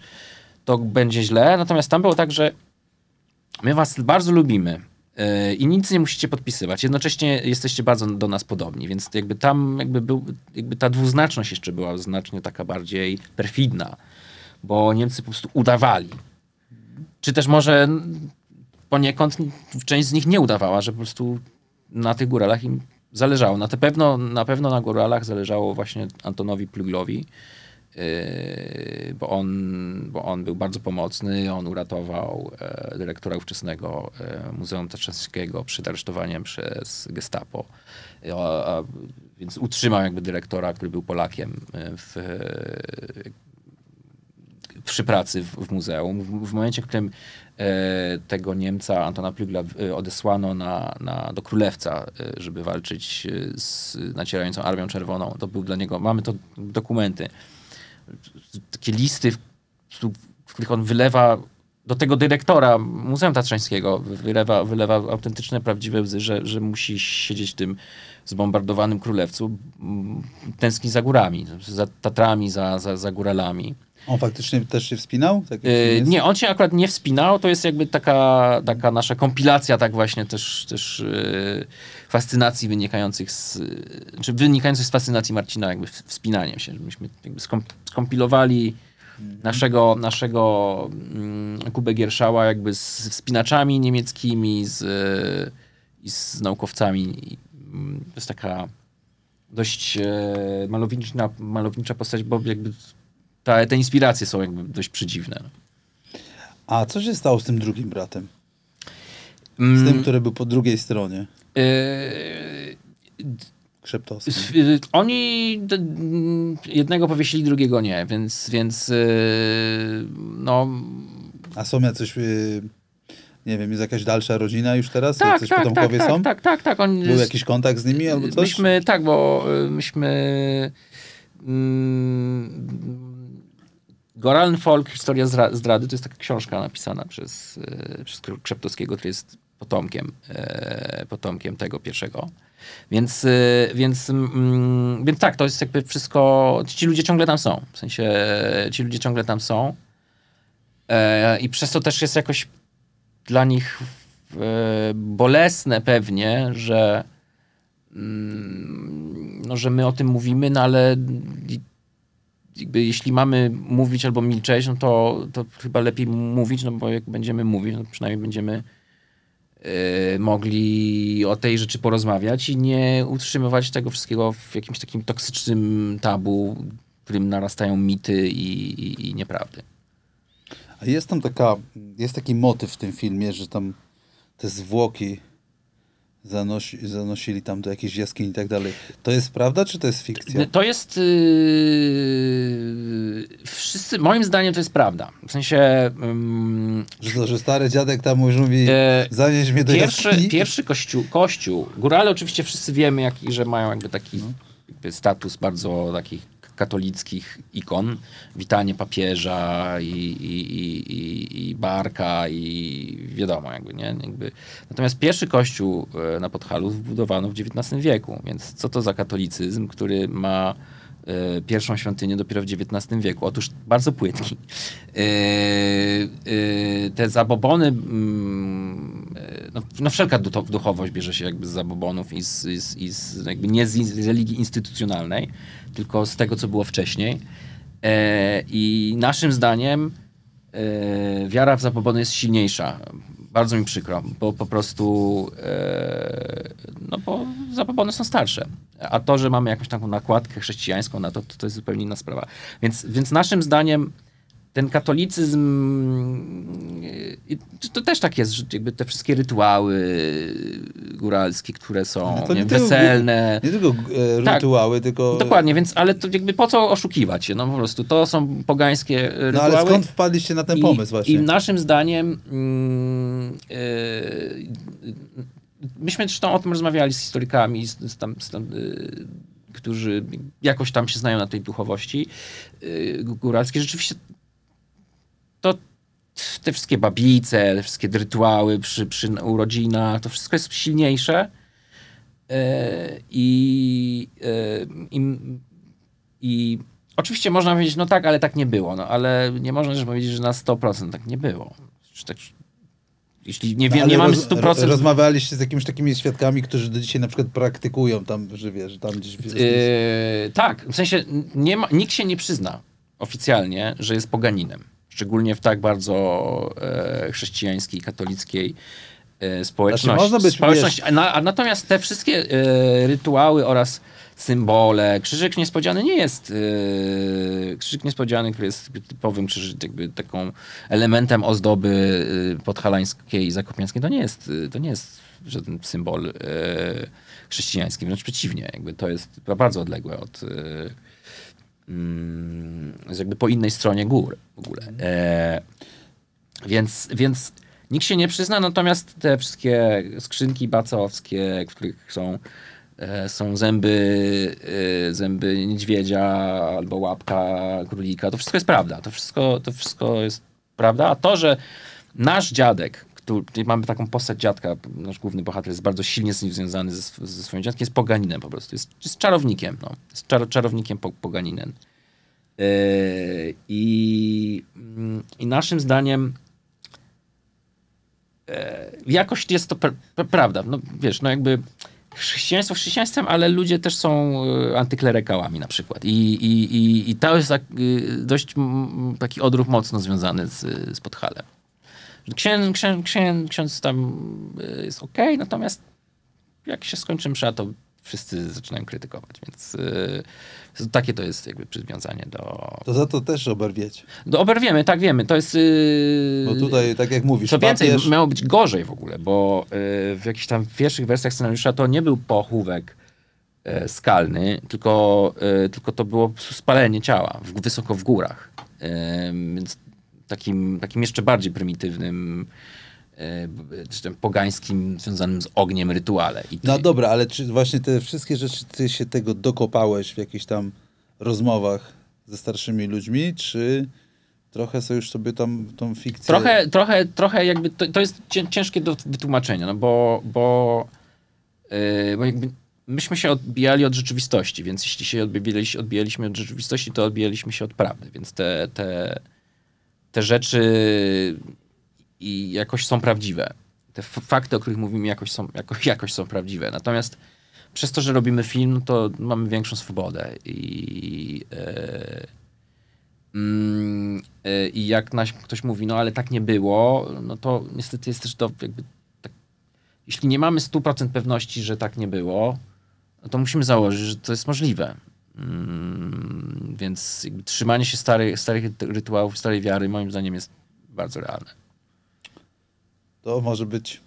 to będzie źle, natomiast tam było tak, że my was bardzo lubimy, E, i nic nie musicie podpisywać. Jednocześnie jesteście bardzo do nas podobni, więc jakby tam jakby, był, jakby ta dwuznaczność jeszcze była znacznie taka bardziej perfidna, bo Niemcy po prostu udawali. Czy też może poniekąd część z nich nie udawała, że po prostu na tych góralach im zależało. Na, te pewno, na pewno na góralach zależało właśnie Antonowi Pluglowi, Yy, bo on, bo on był bardzo pomocny, on uratował e, dyrektora ówczesnego e, Muzeum Tatrzańskiego przed aresztowaniem przez gestapo, więc utrzymał jakby dyrektora, który był Polakiem e, w, przy pracy w, w muzeum. W, w, momencie, w którym e, tego Niemca, Antona Plugla odesłano na, na, do Królewca, żeby walczyć z nacierającą Armią Czerwoną, to był dla niego, mamy to dokumenty, takie listy, w których on wylewa do tego dyrektora Muzeum Tatrzańskiego wylewa, wylewa autentyczne, prawdziwe łzy, że, że musi siedzieć w tym zbombardowanym królewcu, tęskni za górami, za Tatrami, za, za, za góralami. On faktycznie też się wspinał? Tak yy, nie, on się akurat nie wspinał, to jest jakby taka, taka nasza kompilacja tak właśnie też, też yy, fascynacji wynikających z, czy wynikających z fascynacji Marcina jakby wspinaniem się. Myśmy jakby skompilowali mhm. naszego, naszego mm, Kubę Gierszała jakby z wspinaczami niemieckimi z, i z naukowcami. Mm, to jest taka dość e, malownicza, malownicza postać, bo jakby ta, te inspiracje są jakby dość przedziwne. No. A co się stało z tym drugim bratem? Z tym, mm. który był po drugiej stronie? Yy... yy Krzeptowski. Yy, oni mm, jednego powiesili, drugiego nie, więc, więc yy, no... A są jacyś... Yy nie wiem, jest jakaś dalsza rodzina już teraz? Tak, Coś tak, potomkowie tak, tak są? tak, tak, tak. On Był jakiś kontakt z nimi albo yy, coś? Myśmy, tak, bo myśmy mm, Goran Folk, Historia zdrady, to jest taka książka napisana przez, e, przez Krzeptowskiego, który jest potomkiem, e, potomkiem tego pierwszego. Więc, e, więc, mm, więc tak, to jest jakby wszystko. Ci ludzie ciągle tam są. W sensie ci ludzie ciągle tam są. I przez to też jest jakoś dla nich bolesne pewnie, że, mm, no, że my o tym mówimy, no ale jakby jeśli mamy mówić albo milczeć, no to, to chyba lepiej mówić, no bo jak będziemy mówić, no przynajmniej będziemy yy, mogli o tej rzeczy porozmawiać i nie utrzymywać tego wszystkiego w jakimś takim toksycznym tabu, w którym narastają mity i, i, i nieprawdy. A jest tam taka, jest taki motyw w tym filmie, że tam te zwłoki zanosi, zanosili tam do jakiejś jaskini i tak dalej. To jest prawda, czy to jest fikcja? To jest. Yy, wszyscy, moim zdaniem to jest prawda. W sensie. Yy, że, to, że stary dziadek tam już mówi, yy, zanieś mnie do pierwszy, jaskini. Pierwszy kościół, kościół. Górale oczywiście wszyscy wiemy, jak, że mają jakby taki. No. Jakby status bardzo takich katolickich ikon. Witanie papieża i, i, i, i barka i wiadomo, jakby, nie? Jakby. Natomiast pierwszy kościół e, na Podhalu wbudowano w XIX wieku, więc co to za katolicyzm, który ma e, pierwszą świątynię dopiero w XIX wieku. Otóż bardzo płytki. E, te zabobony mm, no wszelka duchowość bierze się jakby z zabobonów i, z, i, z, i z, jakby nie z, religii instytucjonalnej, tylko z tego, co było wcześniej. E, I naszym zdaniem e, wiara w zabobony jest silniejsza. Bardzo mi przykro, bo po prostu e, no bo zabobony są starsze. A to, że mamy jakąś taką nakładkę chrześcijańską na to, to, to jest zupełnie inna sprawa. Więc, więc naszym zdaniem ten katolicyzm, y, to też tak jest, że jakby te wszystkie rytuały góralskie, które są nie nie weselne. Nie, nie tylko e, tak, rytuały, tak, tylko... Dokładnie, więc ale to jakby po co oszukiwać się? No po prostu to są pogańskie rytuały. No ale skąd wpadliście na ten pomysł I, właśnie? I naszym zdaniem yy, myśmy zresztą o tym rozmawiali z historykami, z, z tam, z tam yy, którzy jakoś tam się znają na tej duchowości góralskiej. Rzeczywiście to te wszystkie babice, te wszystkie rytuały przy, przy urodzinach, to wszystko jest silniejsze e, i, e, i, i Oczywiście można powiedzieć, no tak, ale tak nie było, no ale nie można też powiedzieć, że na 100% tak nie było. Tak, jeśli nie, no, wiem, no, nie mamy 100%... Roz, rozmawialiście z jakimiś takimi świadkami, którzy do dzisiaj na przykład praktykują tam, że wiesz, tam gdzieś... Yy, tak, w sensie nie ma, nikt się nie przyzna oficjalnie, że jest poganinem szczególnie w tak bardzo e, chrześcijańskiej, katolickiej e, społeczności. Znaczy, można być, społeczność wiesz... na, a natomiast te wszystkie e, rytuały oraz symbole, krzyżyk niespodziany nie jest e, krzyżyk niespodziany, który jest typowym krzyżyk, jakby taką elementem ozdoby e, podhalańskiej i zakopiańskiej, to nie jest, to nie jest żaden symbol e, chrześcijański, wręcz przeciwnie, jakby to jest bardzo odległe od e, jest mm, jakby po innej stronie gór w ogóle. Mhm. E, więc, więc nikt się nie przyzna, natomiast te wszystkie skrzynki bacowskie, w których są, e, są zęby, e, zęby niedźwiedzia albo łapka królika, to wszystko jest prawda. To wszystko, to wszystko jest prawda. A to, że nasz dziadek tu, mamy taką postać dziadka, nasz główny bohater jest bardzo silnie z nim związany ze, ze swoim dziadkiem, jest poganinem po prostu, jest, jest czarownikiem, no. jest czar, czarownikiem po, poganinem. E, i, mm, I naszym zdaniem e, jakoś jest to prawda, no wiesz, no jakby chrześcijaństwo chrześcijaństwem, ale ludzie też są e, antyklerykałami na przykład. I, i, i, i to jest tak, dość taki odruch mocno związany z, z Podhalem. Księdz, księdz, księdz, księdz tam y, jest ok, natomiast jak się skończy msza, to wszyscy zaczynają krytykować, więc yy, takie to jest jakby przywiązanie do... To za to też oberwiecie. Do oberwiemy, tak wiemy, to jest... Yy, bo tutaj, tak jak mówisz, Co więcej, papież... miało być gorzej w ogóle, bo yy, w jakichś tam pierwszych wersjach scenariusza to nie był pochówek yy, skalny, tylko, e, tylko to było spalenie ciała w, wysoko w górach. E, więc takim, takim jeszcze bardziej prymitywnym e, czy pogańskim, związanym z ogniem rytuale. Ty... No dobra, ale czy właśnie te wszystkie rzeczy, ty się tego dokopałeś w jakichś tam rozmowach ze starszymi ludźmi, czy trochę sobie już sobie tam tą fikcję... Trochę, trochę, trochę jakby, to, to jest ciężkie do wytłumaczenia, no bo, bo, yy, bo jakby myśmy się odbijali od rzeczywistości, więc jeśli się odbijaliśmy, odbijaliśmy od rzeczywistości, to odbijaliśmy się od prawdy, więc te, te te rzeczy i jakoś są prawdziwe. Te fakty, o których mówimy, jakoś są, jakoś, *laughs* jakoś są prawdziwe. Natomiast przez to, że robimy film, to mamy większą swobodę. I, yy, yy, jak ktoś mówi, no ale tak nie było, no to niestety jest też to jakby. Tak, jeśli nie mamy 100% pewności, że tak nie było, no to musimy założyć, że to jest możliwe. Mm, więc trzymanie się starych, starych rytuałów, starej wiary, moim zdaniem, jest bardzo realne. To może być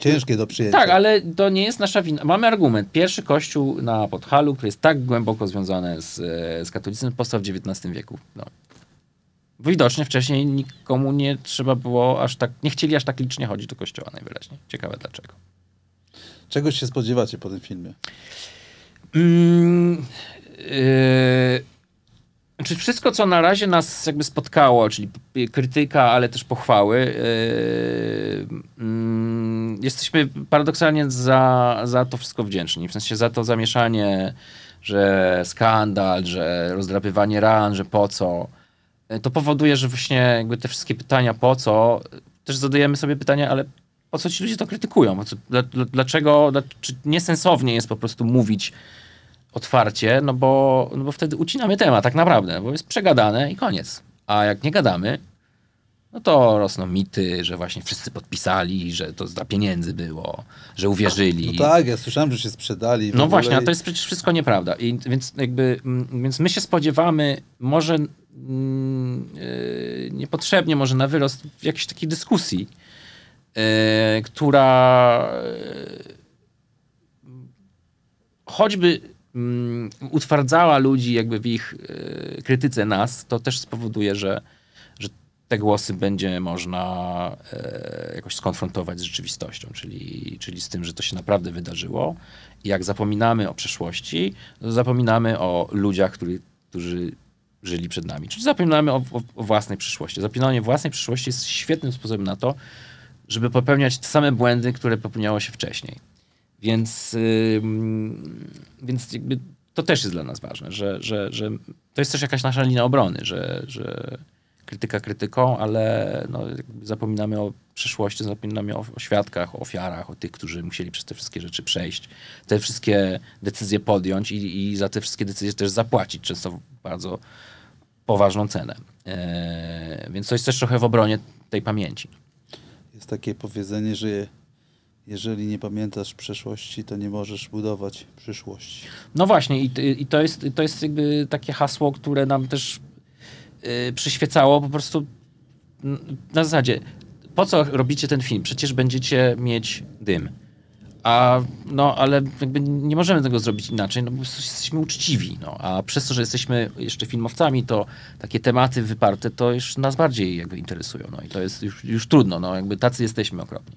ciężkie do przyjęcia. Tak, ale to nie jest nasza wina. Mamy argument. Pierwszy kościół na Podhalu, który jest tak głęboko związany z, z katolicyzmem, powstał w XIX wieku. No. Widocznie wcześniej nikomu nie trzeba było aż tak, nie chcieli aż tak licznie chodzić do kościoła najwyraźniej. Ciekawe dlaczego. Czego się spodziewacie po tym filmie? Mm, Yy, czy znaczy wszystko, co na razie nas jakby spotkało, czyli krytyka, ale też pochwały, yy, yy, jesteśmy paradoksalnie za, za to wszystko wdzięczni. W sensie za to zamieszanie, że skandal, że rozdrapywanie ran, że po co. Yy, to powoduje, że właśnie jakby te wszystkie pytania po co, też zadajemy sobie pytania, ale po co ci ludzie to krytykują? Dlaczego, dlaczego, czy niesensownie jest po prostu mówić otwarcie, no bo, no bo wtedy ucinamy temat tak naprawdę, bo jest przegadane i koniec. A jak nie gadamy, no to rosną mity, że właśnie wszyscy podpisali, że to dla pieniędzy było, że uwierzyli. No tak, ja słyszałem, że się sprzedali. No właśnie, a to jest przecież wszystko nieprawda. I więc jakby, mm, więc my się spodziewamy może yy, niepotrzebnie, może na wyrost w jakiejś takiej dyskusji, yy, która yy, choćby Mm, utwardzała ludzi jakby w ich e, krytyce nas, to też spowoduje, że, że te głosy będzie można e, jakoś skonfrontować z rzeczywistością, czyli, czyli z tym, że to się naprawdę wydarzyło. I jak zapominamy o przeszłości, to zapominamy o ludziach, którzy żyli przed nami. Czyli zapominamy o, o, o własnej przyszłości. Zapinanie własnej przyszłości jest świetnym sposobem na to, żeby popełniać te same błędy, które popełniało się wcześniej. Więc, więc jakby to też jest dla nas ważne, że, że, że to jest też jakaś nasza linia obrony, że, że krytyka krytyką, ale no, zapominamy o przeszłości, zapominamy o, o, świadkach, o ofiarach, o tych, którzy musieli przez te wszystkie rzeczy przejść, te wszystkie decyzje podjąć i, i za te wszystkie decyzje też zapłacić, często bardzo poważną cenę. E, więc to jest też trochę w obronie tej pamięci. Jest takie powiedzenie, że jeżeli nie pamiętasz przeszłości, to nie możesz budować przyszłości. No właśnie, i, i to, jest, to jest jakby takie hasło, które nam też yy, przyświecało po prostu na zasadzie, po co robicie ten film? Przecież będziecie mieć dym. A no, ale jakby nie możemy tego zrobić inaczej, no bo jesteśmy uczciwi. No. A przez to, że jesteśmy jeszcze filmowcami, to takie tematy wyparte to już nas bardziej jakby interesują. No i to jest już, już trudno, no jakby tacy jesteśmy okropni.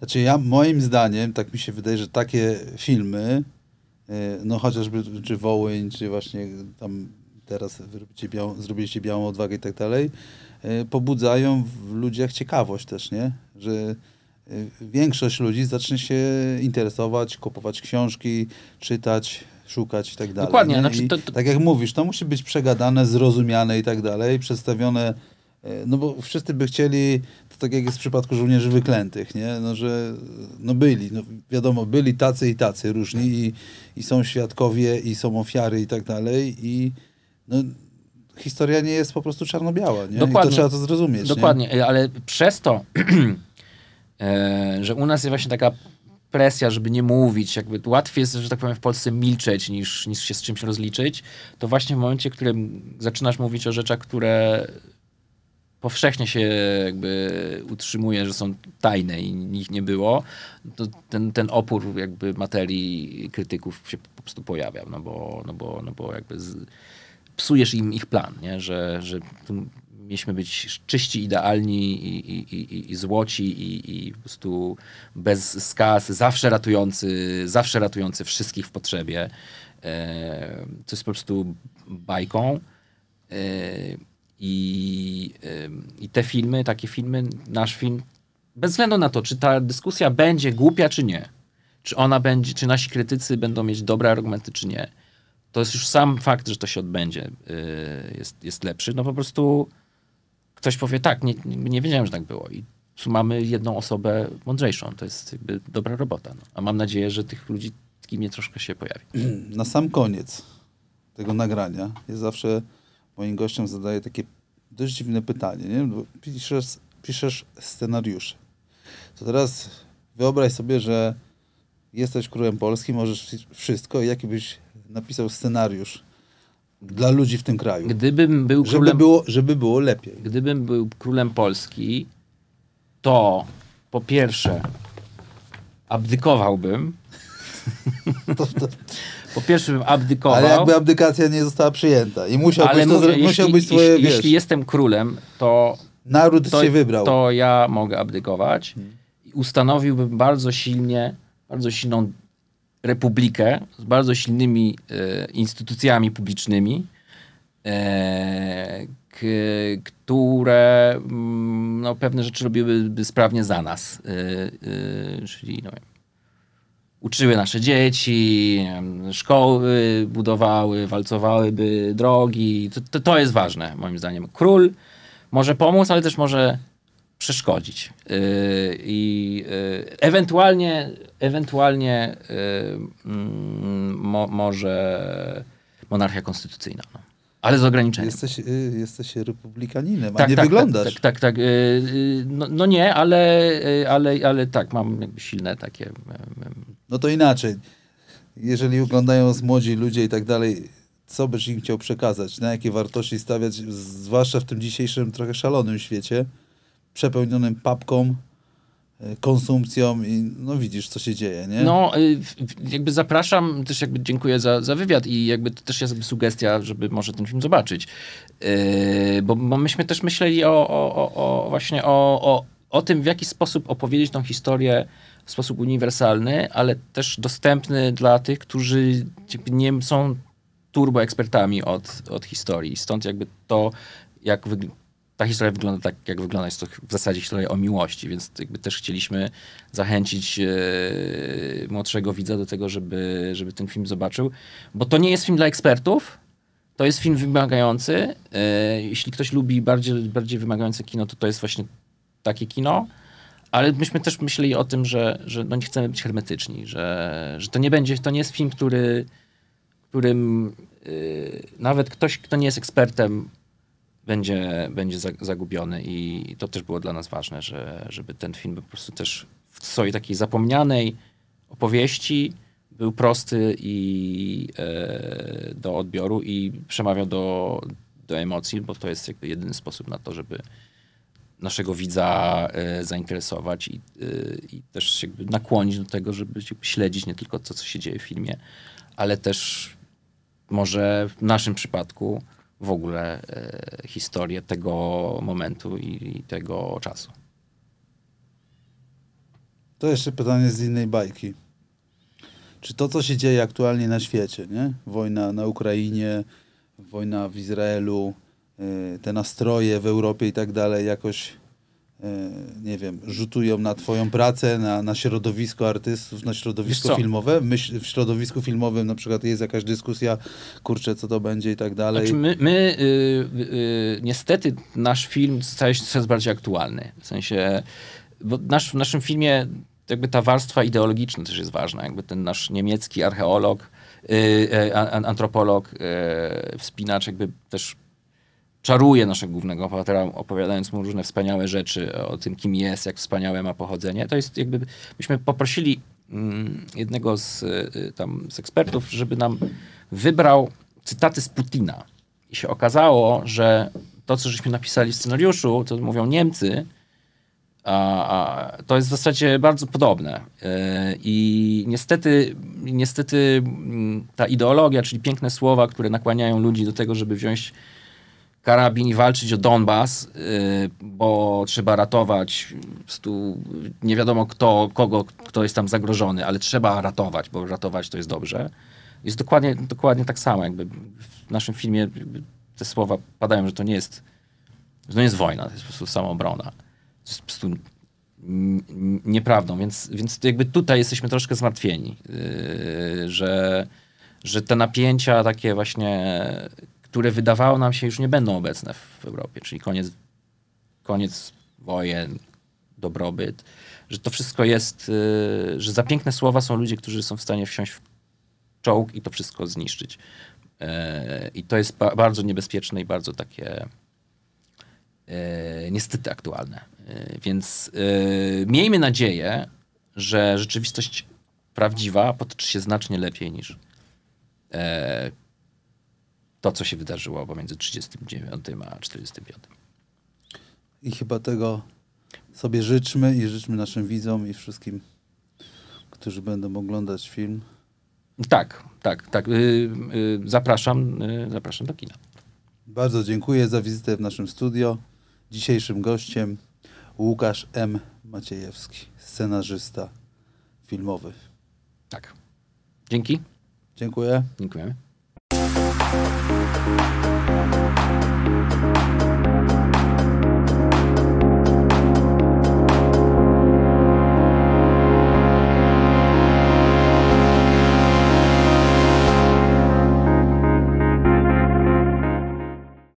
Znaczy ja moim zdaniem, tak mi się wydaje, że takie filmy, e, no chociażby czy Wołyń, czy właśnie tam teraz białą, zrobiliście białą odwagę i tak dalej, e, pobudzają w ludziach ciekawość też, nie? Że e, większość ludzi zacznie się interesować, kupować książki, czytać, szukać i tak dalej. Dokładnie. Znaczy to, to... Tak jak mówisz, to musi być przegadane, zrozumiane i tak dalej, przedstawione E, no bo wszyscy by chcieli, to tak jak jest w przypadku żołnierzy wyklętych, nie? No, że no byli, no wiadomo, byli tacy i tacy różni i, i są świadkowie i są ofiary i tak dalej i no, historia nie jest po prostu czarno-biała, nie? Dokładnie. I to trzeba to zrozumieć. Dokładnie, nie? ale przez to, *clears throat* e, że u nas jest właśnie taka presja, żeby nie mówić, jakby łatwiej jest, że tak powiem, w Polsce milczeć niż, niż się z czymś rozliczyć, to właśnie w momencie, w którym zaczynasz mówić o rzeczach, które powszechnie się jakby utrzymuje, że są tajne i ich nie było, to ten, ten opór jakby materii krytyków się po prostu pojawia, no bo, no bo, no bo jakby z, psujesz im ich plan, nie? że, że mieliśmy być czyści, idealni i, i, i, i złoci i, i po prostu bez skaz, zawsze ratujący, zawsze ratujący wszystkich w potrzebie, to e, co jest po prostu bajką. E, i, y, I te filmy, takie filmy, nasz film, bez względu na to, czy ta dyskusja będzie głupia, czy nie, czy ona będzie, czy nasi krytycy będą mieć dobre argumenty, czy nie, to jest już sam fakt, że to się odbędzie, y, jest, jest lepszy. No po prostu ktoś powie, tak, nie, nie wiedziałem, że tak było. I tu mamy jedną osobę mądrzejszą. To jest jakby dobra robota. No. A mam nadzieję, że tych ludzi, kim nie troszkę się pojawi. Na sam koniec tego nagrania jest zawsze moim gościom zadaję takie dość dziwne pytanie, nie? Bo piszesz, piszesz scenariusze. To teraz wyobraź sobie, że jesteś królem Polski, możesz wszystko, jaki byś napisał scenariusz dla ludzi w tym kraju. Gdybym był królem, żeby było, żeby było lepiej. Gdybym był królem Polski, to po pierwsze abdykowałbym *laughs* po pierwsze abdykował. Ale jakby abdykacja nie została przyjęta i musiałbyś ale to mówię, jeśli, swoje, jeśli, wiesz, jeśli jestem królem, to naród to, się wybrał. To ja mogę abdykować i ustanowiłbym bardzo silnie, bardzo silną republikę z bardzo silnymi e, instytucjami publicznymi, e, k, które mm, no, pewne rzeczy robiłyby sprawnie za nas. E, e czyli no, uczyły nasze dzieci, szkoły budowały, walcowałyby drogi. To, to, to, jest ważne, moim zdaniem. Król może pomóc, ale też może przeszkodzić. Y, I y, ewentualnie, ewentualnie y, mm, mo, może monarchia konstytucyjna. No ale z ograniczeniem. Jesteś, y, jesteś republikaninem, tak, a nie tak, wyglądasz. Tak, tak, tak. tak. Y, y, no, no, nie, ale, ale, ale tak, mam jakby silne takie... No to inaczej. Jeżeli oglądają z młodzi ludzie i tak dalej, co byś im chciał przekazać? Na jakie wartości stawiać, zwłaszcza w tym dzisiejszym trochę szalonym świecie, przepełnionym papką, konsumpcją i no widzisz, co się dzieje, nie? No, y, jakby zapraszam, też jakby dziękuję za, za wywiad i jakby to też jest sugestia, żeby może ten film zobaczyć. Yy, bo, bo, myśmy też myśleli o, o, o, o właśnie o, o, o tym, w jaki sposób opowiedzieć tą historię w sposób uniwersalny, ale też dostępny dla tych, którzy nie są turbo ekspertami od, od historii. Stąd jakby to, jak wygląda ta historia wygląda tak, jak wygląda. Jest to w zasadzie historia o miłości, więc jakby też chcieliśmy zachęcić yy, młodszego widza do tego, żeby, żeby ten film zobaczył, bo to nie jest film dla ekspertów, to jest film wymagający. Yy, jeśli ktoś lubi bardziej, bardziej wymagające kino, to to jest właśnie takie kino. Ale myśmy też myśleli o tym, że, że no nie chcemy być hermetyczni, że, że to nie będzie, to nie jest film, który, którym yy, nawet ktoś, kto nie jest ekspertem, będzie, będzie zagubiony i to też było dla nas ważne, że, żeby ten film po prostu też w swojej takiej zapomnianej opowieści był prosty i e, do odbioru i przemawiał do, do emocji, bo to jest jakby jedyny sposób na to, żeby naszego widza e, zainteresować i, e, i też jakby nakłonić do tego, żeby śledzić nie tylko to, co się dzieje w filmie, ale też może w naszym przypadku w ogóle e, historię tego momentu i tego czasu. To jeszcze pytanie z innej bajki. Czy to, co się dzieje aktualnie na świecie, nie? wojna na Ukrainie, wojna w Izraelu, e, te nastroje w Europie i tak dalej, jakoś E, nie wiem, rzutują na twoją pracę, na, na środowisko artystów, na środowisko filmowe? Myśl, w środowisku filmowym na przykład jest jakaś dyskusja, kurczę, co to będzie i tak dalej. Znaczy my, my y, y, y, niestety nasz film staje się coraz bardziej aktualny. W sensie, bo nasz, w naszym filmie jakby ta warstwa ideologiczna też jest ważna. Jakby ten nasz niemiecki archeolog, antropolog, wspinacz jakby też czaruje naszego głównego bohatera, opowiadając mu różne wspaniałe rzeczy o tym, kim jest, jak wspaniałe ma pochodzenie. To jest jakby, myśmy poprosili mm, jednego z, y, y, tam, z ekspertów, żeby nam wybrał cytaty z Putina. I się okazało, że to, co żeśmy napisali w scenariuszu, to mówią Niemcy, a, a, to jest w zasadzie bardzo podobne. Yy, I niestety, niestety mm, ta ideologia, czyli piękne słowa, które nakłaniają ludzi do tego, żeby wziąć karabin i walczyć o Donbas, y, bo trzeba ratować stu, nie wiadomo kto, kogo, kto jest tam zagrożony, ale trzeba ratować, bo ratować to jest dobrze. Jest dokładnie, dokładnie tak samo. Jakby w naszym filmie te słowa padają, że to nie jest, że to nie jest wojna, to jest po prostu samoobrona. To jest po prostu nieprawdą, więc, więc jakby tutaj jesteśmy troszkę zmartwieni, y, że, że te napięcia takie właśnie które wydawało nam się już nie będą obecne w Europie, czyli koniec, koniec wojen, dobrobyt, że to wszystko jest, y, że za piękne słowa są ludzie, którzy są w stanie wsiąść w czołg i to wszystko zniszczyć. E, I to jest bardzo niebezpieczne i bardzo takie e, niestety aktualne. E, więc miejmy nadzieję, że rzeczywistość prawdziwa potoczy się znacznie lepiej niż to, co się wydarzyło pomiędzy 39 a 45. I chyba tego sobie życzmy i życzmy naszym widzom i wszystkim, którzy będą oglądać film. Tak, tak, tak. Y, y, zapraszam, y, zapraszam do kina. Bardzo dziękuję za wizytę w naszym studio. Dzisiejszym gościem Łukasz M. Maciejewski, scenarzysta filmowy. Tak. Dzięki. Dziękuję. Dziękujemy. Thank you.